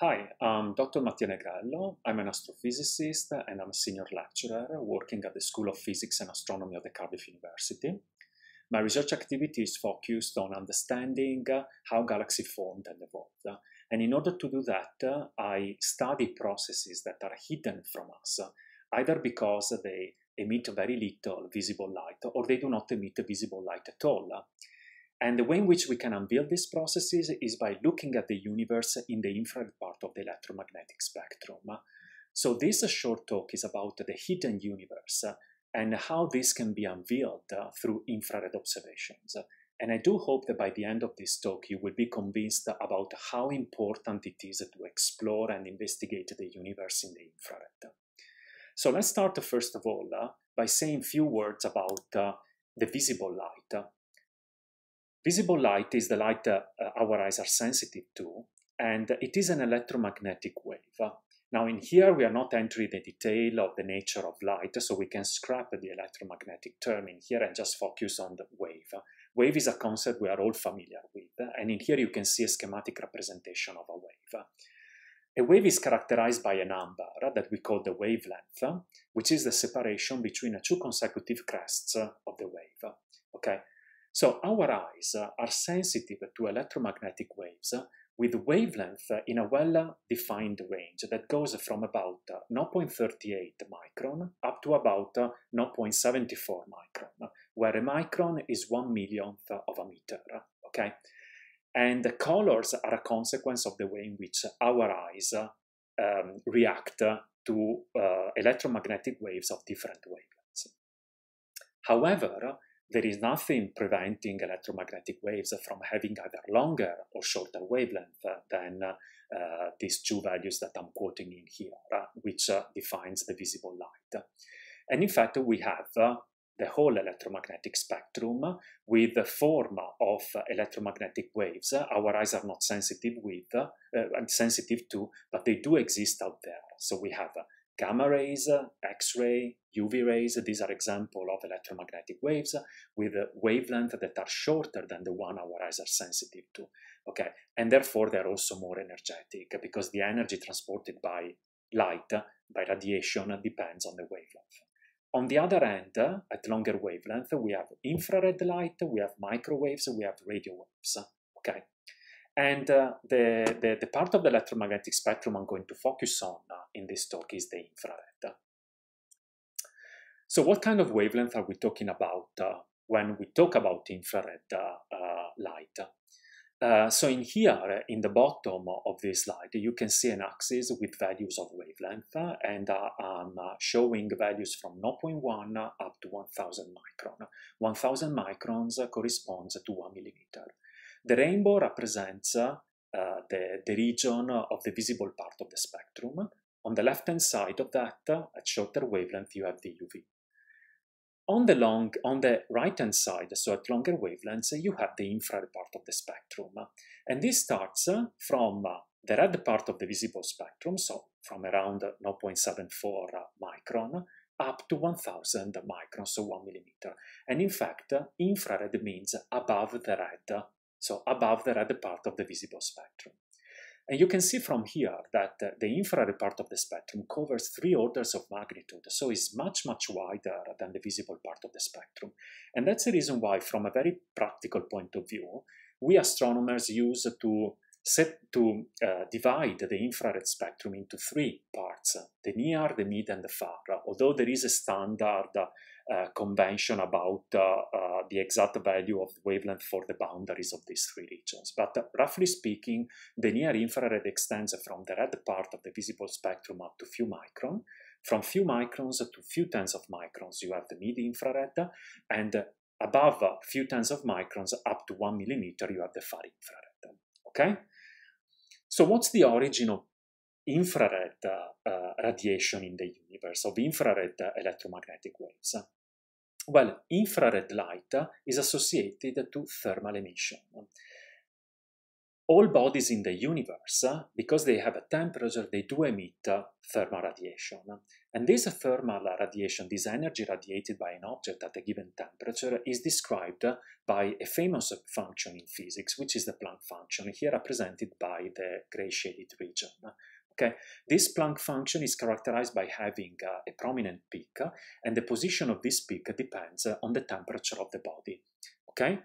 Hi, I'm Dr. Mattia Negrello. I'm an astrophysicist and I'm a senior lecturer working at the School of Physics and Astronomy of the Cardiff University. My research activity is focused on understanding how galaxies formed and evolved. And in order to do that, I study processes that are hidden from us, either because they emit very little visible light or they do not emit visible light at all. And the way in which we can unveil these processes is by looking at the universe in the infrared part of the electromagnetic spectrum. So this short talk is about the hidden universe and how this can be unveiled through infrared observations. And I do hope that by the end of this talk, you will be convinced about how important it is to explore and investigate the universe in the infrared. So let's start, first of all, by saying a few words about the visible light, Visible light is the light uh, our eyes are sensitive to, and it is an electromagnetic wave. Now, in here, we are not entering the detail of the nature of light, so we can scrap the electromagnetic term in here and just focus on the wave. Wave is a concept we are all familiar with, and in here you can see a schematic representation of a wave. A wave is characterized by a number that we call the wavelength, which is the separation between two consecutive crests of the wave. Okay, so our eyes are sensitive to electromagnetic waves with wavelength in a well-defined range that goes from about 0.38 micron up to about 0.74 micron, where a micron is one millionth of a meter, okay? And the colors are a consequence of the way in which our eyes um, react to uh, electromagnetic waves of different wavelengths. However, there is nothing preventing electromagnetic waves from having either longer or shorter wavelength than uh, these two values that I'm quoting in here, uh, which uh, defines the visible light. And in fact, we have uh, the whole electromagnetic spectrum with the form of electromagnetic waves. Our eyes are not sensitive with, uh, sensitive to, but they do exist out there. So we have gamma rays, X-ray, UV rays, these are examples of electromagnetic waves with wavelengths that are shorter than the one our eyes are sensitive to. Okay, and therefore they're also more energetic because the energy transported by light, by radiation, depends on the wavelength. On the other end, at longer wavelength, we have infrared light, we have microwaves, we have radio waves. Okay, and uh, the, the, the, part of the electromagnetic spectrum I'm going to focus on uh, in this talk is the infrared. So what kind of wavelength are we talking about uh, when we talk about infrared uh, light? Uh, so in here, in the bottom of this slide, you can see an axis with values of wavelength, uh, and uh, I'm showing values from 0.1 up to 1000 micron. 1000 microns corresponds to 1 millimeter. The rainbow represents uh, the, the region of the visible part of the spectrum. On the left-hand side of that, at shorter wavelength, you have the UV. On the, long, on the right-hand side, so at longer wavelengths, you have the infrared part of the spectrum. And this starts from the red part of the visible spectrum, so from around 0.74 micron up to 1000 microns, so 1 millimeter. And in fact, infrared means above the red so above the red part of the visible spectrum. And you can see from here that uh, the infrared part of the spectrum covers three orders of magnitude, so is much, much wider than the visible part of the spectrum. And that's the reason why, from a very practical point of view, we astronomers use to set to uh, divide the infrared spectrum into three parts, the near, the mid, and the far, although there is a standard uh, convention about uh, uh, the exact value of the wavelength for the boundaries of these three regions. But roughly speaking, the near infrared extends from the red part of the visible spectrum up to few microns. From few microns to few tens of microns, you have the mid infrared, and above a few tens of microns up to one millimeter, you have the far infrared. Okay? So, what's the origin of infrared uh, eh, radiation in the universe, of infrared electromagnetic waves. Well, infrared light is associated to thermal emission. All bodies in the universe, because they have a temperature, they do emit thermal radiation. And this thermal radiation, this energy radiated by an object at a given temperature, is described by a famous function in physics, which is the Planck function, here represented by the gray shaded region. Okay, this Planck function is characterized by having uh, a prominent peak, and the position of this peak depends uh, on the temperature of the body. Okay,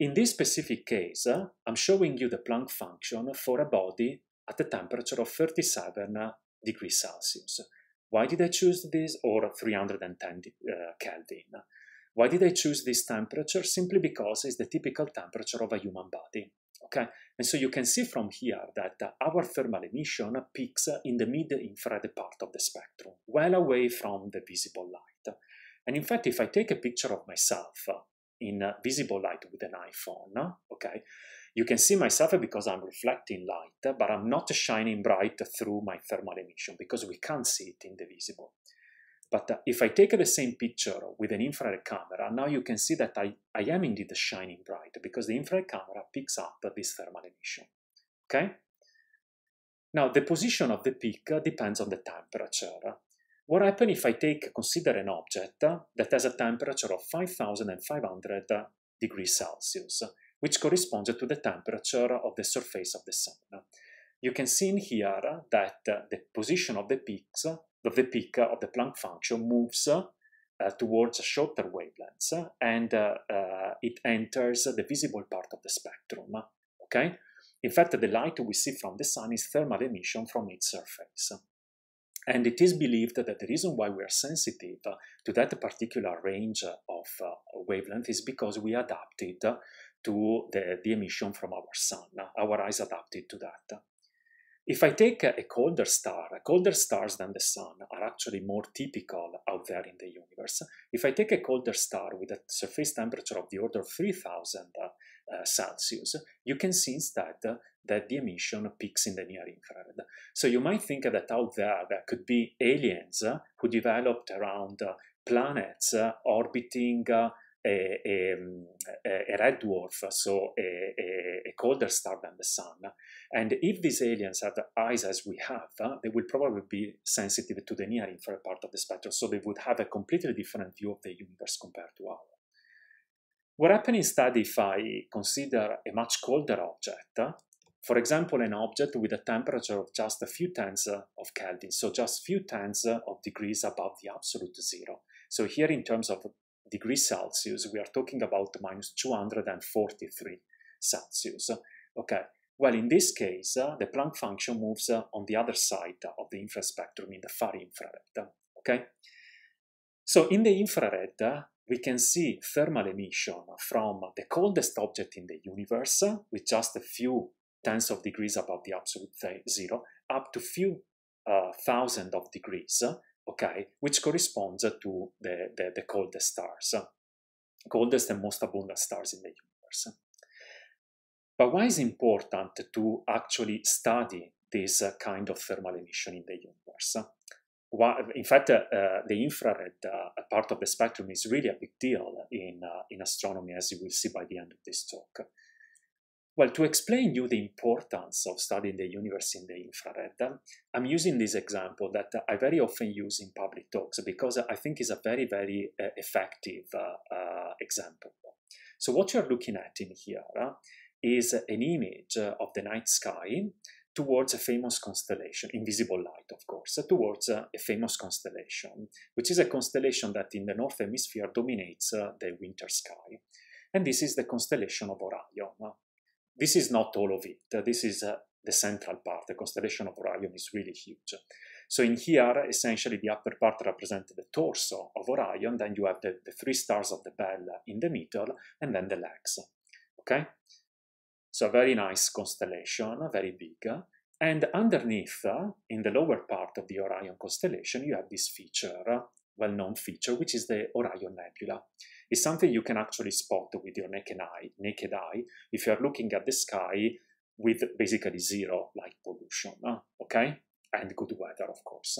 in this specific case, uh, I'm showing you the Planck function for a body at a temperature of 37 uh, degrees Celsius. Why did I choose this or 310 uh, Kelvin? Why did I choose this temperature? Simply because it's the typical temperature of a human body. Okay, and so you can see from here that uh, our thermal emission peaks in the mid-infrared part of the spectrum, well away from the visible light. And in fact, if I take a picture of myself in visible light with an iPhone, okay, you can see myself because I'm reflecting light, but I'm not shining bright through my thermal emission because we can't see it in the visible. But uh, if I take the same picture with an infrared camera, now you can see that I, I am indeed shining bright because the infrared camera picks up this thermal emission, okay? Now, the position of the peak uh, depends on the temperature. What happens if I take, consider an object uh, that has a temperature of 5,500 uh, degrees Celsius, which corresponds to the temperature of the surface of the sun. You can see in here that the position of the peaks the peak uh, of the Planck function moves uh, towards a shorter wavelengths uh, and it enters the visible part of the spectrum. Okay? In fact, the light we see from the sun is thermal emission from its surface. And it is believed that the reason why we are sensitive to that particular range of wavelength is because we adapted to the, the emission from our sun. Our eyes adapted to that. If I take a colder star, colder stars than the Sun are actually more typical out there in the universe. If I take a colder star with a surface temperature of the order of 3000 uh, Celsius, you can see instead uh, that the emission peaks in the near infrared. So you might think that out there there could be aliens uh, who developed around uh, planets orbiting a, a red dwarf, so a, colder star than the sun. And if these aliens have eyes as we have, uh, they will probably be sensitive to the near infrared part of the spectrum, so they would have a completely different view of the universe compared to ours. What happens instead if I consider a much colder object, uh, for example, an object with a temperature of just a few tens of Kelvin, so just few tens of degrees above the absolute zero. So here in terms of degrees Celsius, we are talking about minus 243 Celsius. Okay, well, in this case, uh, the Planck function moves uh, on the other side of the infrared spectrum in the far infrared. Okay, so in the infrared, uh, we can see thermal emission from the coldest object in the universe, uh, with just a few tens of degrees above the absolute zero, up to few uh, thousand of degrees uh, okay, which corresponds to the, the, the coldest stars, coldest and most abundant stars in the universe. But why is it important to actually study this kind of thermal emission in the universe? in fact, uh, the infrared uh, part of the spectrum is really a big deal in, uh, in astronomy, as you will see by the end of this talk. Well, to explain you the importance of studying the universe in the infrared, I'm using this example that I very often use in public talks because I think is a very, very uh, effective uh, uh, example. So what you're looking at in here uh, is an image of the night sky towards a famous constellation, invisible light, of course, towards a famous constellation, which is a constellation that in the North Hemisphere dominates uh, the winter sky. And this is the constellation of Orion, this is not all of it. This is uh, the central part. The constellation of Orion is really huge. So in here, essentially, the upper part represents the torso of Orion. Then you have the, the three stars of the bell in the middle, and then the legs. Okay? So a very nice constellation, very big. And underneath, in the lower part of the Orion constellation, you have this feature well-known feature, which is the Orion Nebula. It's something you can actually spot with your naked eye, naked eye if you are looking at the sky with basically zero light pollution, ah, okay? And good weather, of course.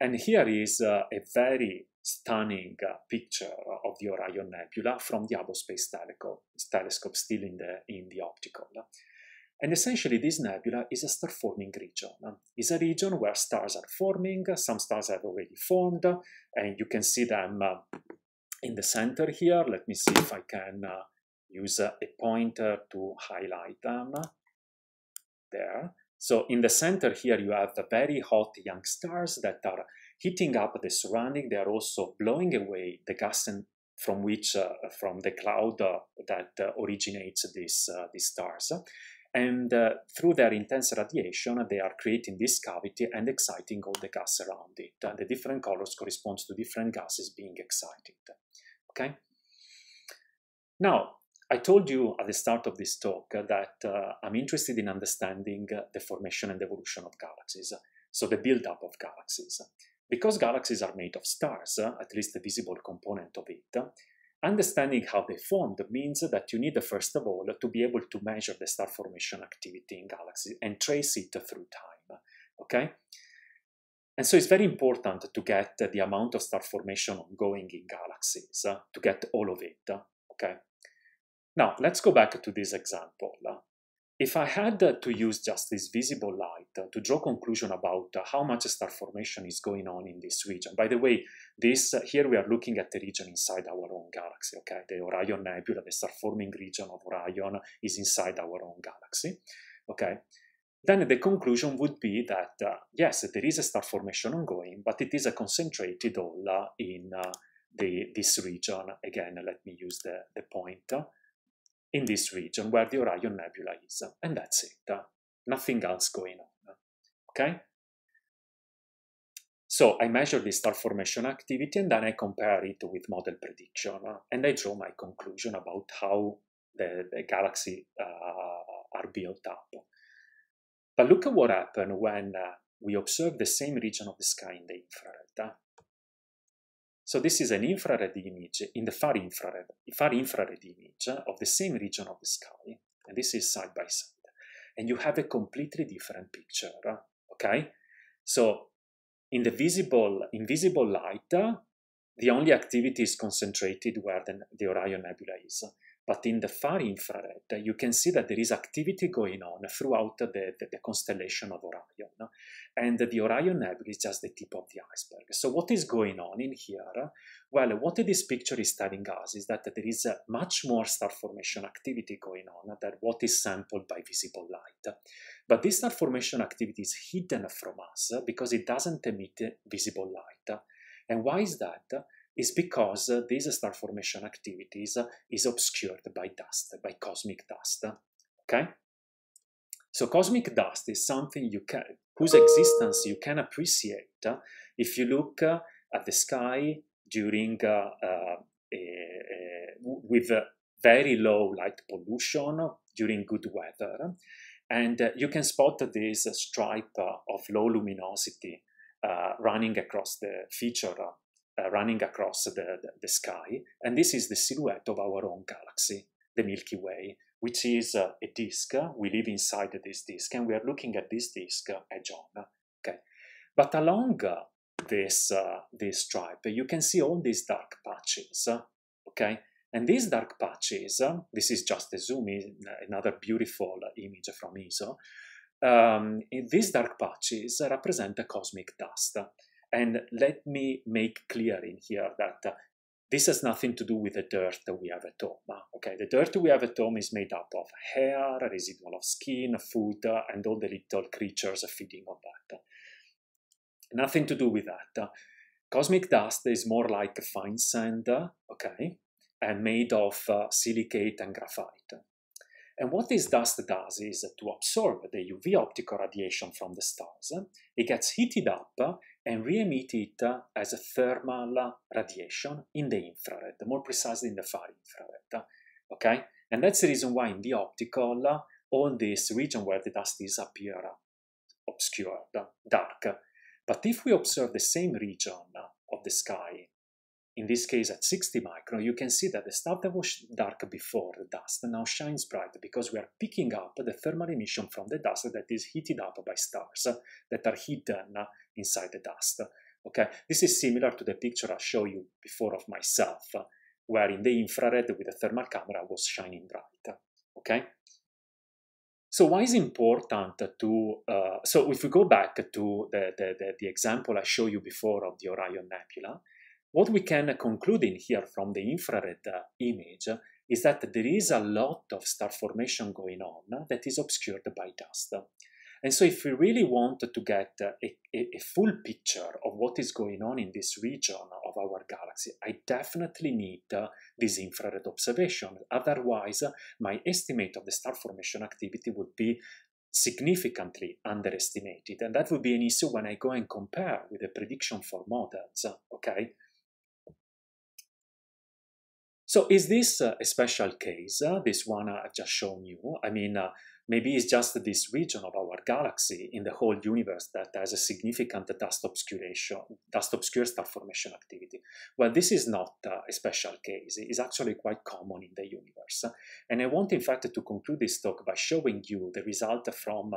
And here is uh, a very stunning uh, picture of the Orion Nebula from the Hubble Space Telescope, telescope still in the, in the optical. And essentially, this nebula is a star forming region. It's a region where stars are forming, some stars have already formed, and you can see them uh, in the center here. Let me see if I can uh, use uh, a pointer to highlight them. There. So in the center here, you have the very hot young stars that are heating up the surrounding. They are also blowing away the gas from which, uh, from the cloud uh, that uh, originates this, these stars. And uh, through their intense radiation, they are creating this cavity and exciting all the gas around it. and the different colors correspond to different gases being excited. Okay? Now, I told you at the start of this talk that uh, I'm interested in understanding the formation and evolution of galaxies, so the build-up of galaxies. Because galaxies are made of stars, uh, at least the visible component of it, Understanding how they formed means that you need, first of all, to be able to measure the star formation activity in galaxies and trace it through time, okay? And so it's very important to get the amount of star formation ongoing in galaxies, uh, to get all of it, okay? Now, let's go back to this example. If I had to use just this visible light uh, to draw conclusion about uh, how much star formation is going on in this region, by the way, this uh, here we are looking at the region inside our own galaxy, okay? The Orion Nebula, the star-forming region of Orion is inside our own galaxy, okay? Then the conclusion would be that, uh, yes, there is a star formation ongoing, but it is a concentrated all in uh, the, this region. Again, let me use the, the point in this region where the Orion Nebula is. And that's it. Uh, nothing else going on. Okay? So I measure the star formation activity and then I compare it with model prediction uh, and I draw my conclusion about how the, the galaxy uh, are built up. But look at what happened when uh, we observe the same region of the sky in the infrared. Uh, so this is an infrared image in the far infrared, far infrared image of the same region of the sky, and this is side by side. And you have a completely different picture, okay? So in the visible, invisible light, the only activity is concentrated where the, the Orion Nebula is. But in the far infrared, you can see that there is activity going on throughout the, the, the constellation of Orion. And the Orion Nebula is just the tip of the iceberg. So what is going on in here? Well, what this picture is telling us is that there is much more star formation activity going on than what is sampled by visible light. But this star formation activity is hidden from us because it doesn't emit visible light. And why is that? is because these star formation activities is obscured by dust, by cosmic dust, okay? So cosmic dust is something you can, whose existence you can appreciate if you look uh, at the sky during uh, uh, uh, with very low light pollution during good weather. And you can spot this stripe of low luminosity uh, running across the feature uh, running across the, the, the, sky. And this is the silhouette of our own galaxy, the Milky Way, which is uh, a disk. We live inside this disk and we are looking at this disk uh, edge on. Okay. But along uh, this, uh, this stripe, you can see all these dark patches. okay. And these dark patches, this is just a zoom in, another beautiful image from ESO. Um, these dark patches represent the cosmic dust. And let me make clear in here that uh, this has nothing to do with the dirt that we have at home. Uh, okay, the dirt we have at home is made up of hair, residual of skin, food, uh, and all the little creatures feeding on that. Nothing to do with that. Cosmic dust is more like fine sand, okay, and made of uh, silicate and graphite. And what this dust does is to absorb the UV optical radiation from the stars. It gets heated up and re-emit it as a thermal radiation in the infrared, more precisely in the far infrared. Okay, and that's the reason why in the optical, all this region where the dust is appear obscured, dark. But if we observe the same region of the sky, in this case at 60 micron, you can see that the stuff that was dark before, the dust, now shines bright because we are picking up the thermal emission from the dust that is heated up by stars that are hidden inside the dust. Okay, this is similar to the picture I showed you before of myself, where in the infrared with a the thermal camera was shining bright. Okay, so why is important to, uh, so if we go back to the, the, the, the example I showed you before of the Orion Nebula, what we can conclude in here from the infrared uh, image is that there is a lot of star formation going on that is obscured by dust. And so, if we really want to get a, a, full picture of what is going on in this region of our galaxy, I definitely need uh, this infrared observation. Otherwise, uh, my estimate of the star formation activity would be significantly underestimated. And that would be an issue when I go and compare with the prediction for models, okay? So is this uh, a special case, this one I've just shown you? I mean, Maybe it's just this region of our galaxy in the whole universe that has a significant dust obscuration, dust obscure star formation activity. Well, this is not uh, a special case. It is actually quite common in the universe. And I want, in fact, to conclude this talk by showing you the result from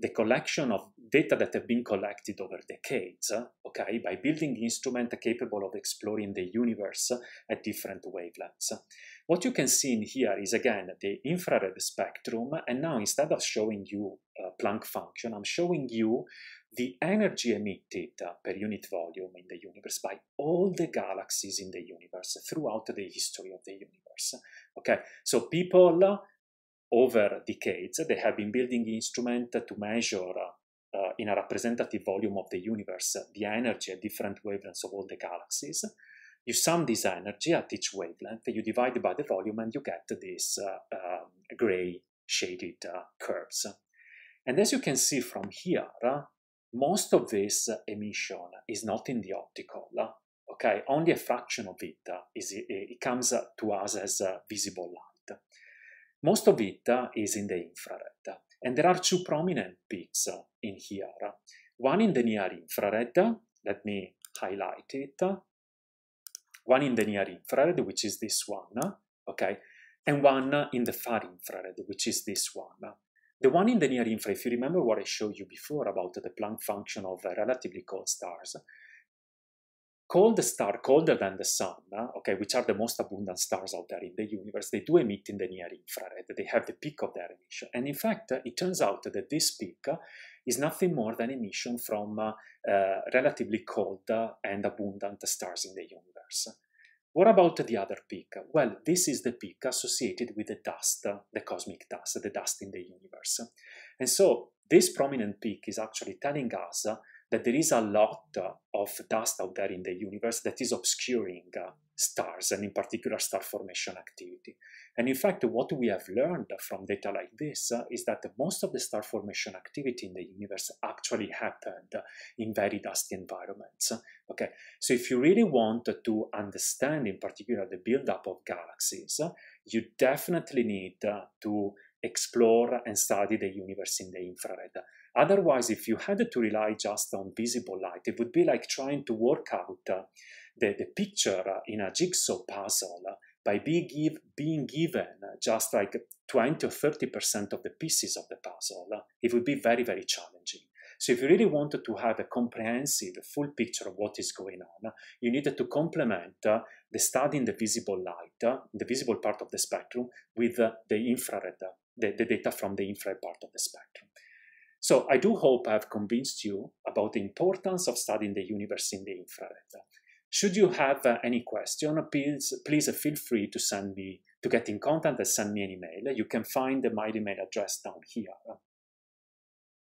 the collection of data that have been collected over decades, okay, by building instruments capable of exploring the universe at different wavelengths. What you can see in here is, again, the infrared spectrum, and now instead instead of showing you a Planck function, I'm showing you the energy emitted uh, per unit volume in the universe by all the galaxies in the universe throughout the history of the universe. Okay, so people uh, over decades, they have been building instruments to measure uh, in a representative volume of the universe the energy at different wavelengths of all the galaxies. You sum this energy at each wavelength, you divide by the volume, and you get this um, gray shaded uh, curves. And as you can see from here, most of this emission is not in the optical, okay? Only a fraction of it, is, it comes to us as visible light. Most of it is in the infrared. And there are two prominent peaks in here. One in the near infrared, let me highlight it. One in the near infrared, which is this one, okay? and one in the far infrared, which is this one. The one in the near infra, if you remember what I showed you before about the Planck function of uh, relatively cold stars, cold star colder than the sun, okay, which are the most abundant stars out there in the universe, they do emit in the near infrared. They have the peak of their emission. And in fact, it turns out that this peak is nothing more than emission from uh, uh relatively cold and abundant stars in the universe. What about the other peak? Well, this is the peak associated with the dust, the cosmic dust, the dust in the universe. And so this prominent peak is actually telling us that there is a lot of dust out there in the universe that is obscuring uh, stars and in particular star formation activity. And in fact, what we have learned from data like this uh, is that most of the star formation activity in the universe actually happened in very dusty environments. Okay, so if you really want to understand in particular the buildup of galaxies, you definitely need to explore and study the universe in the infrared. Otherwise, if you had to rely just on visible light, it would be like trying to work out uh, the, the picture uh, in a jigsaw puzzle uh, by being, give, being given uh, just like 20 or 30% of the pieces of the puzzle. It would be very, very challenging. So if you really wanted to have a comprehensive, full picture of what is going on, you needed to complement uh, the study in the visible light, uh, the visible part of the spectrum, with uh, the infrared, the, the data from the infrared part of the spectrum. So I do hope I've convinced you about the importance of studying the universe in the infrared. Should you have uh, any question, please, please feel free to send me to get in contact and send me an email. You can find my email address down here.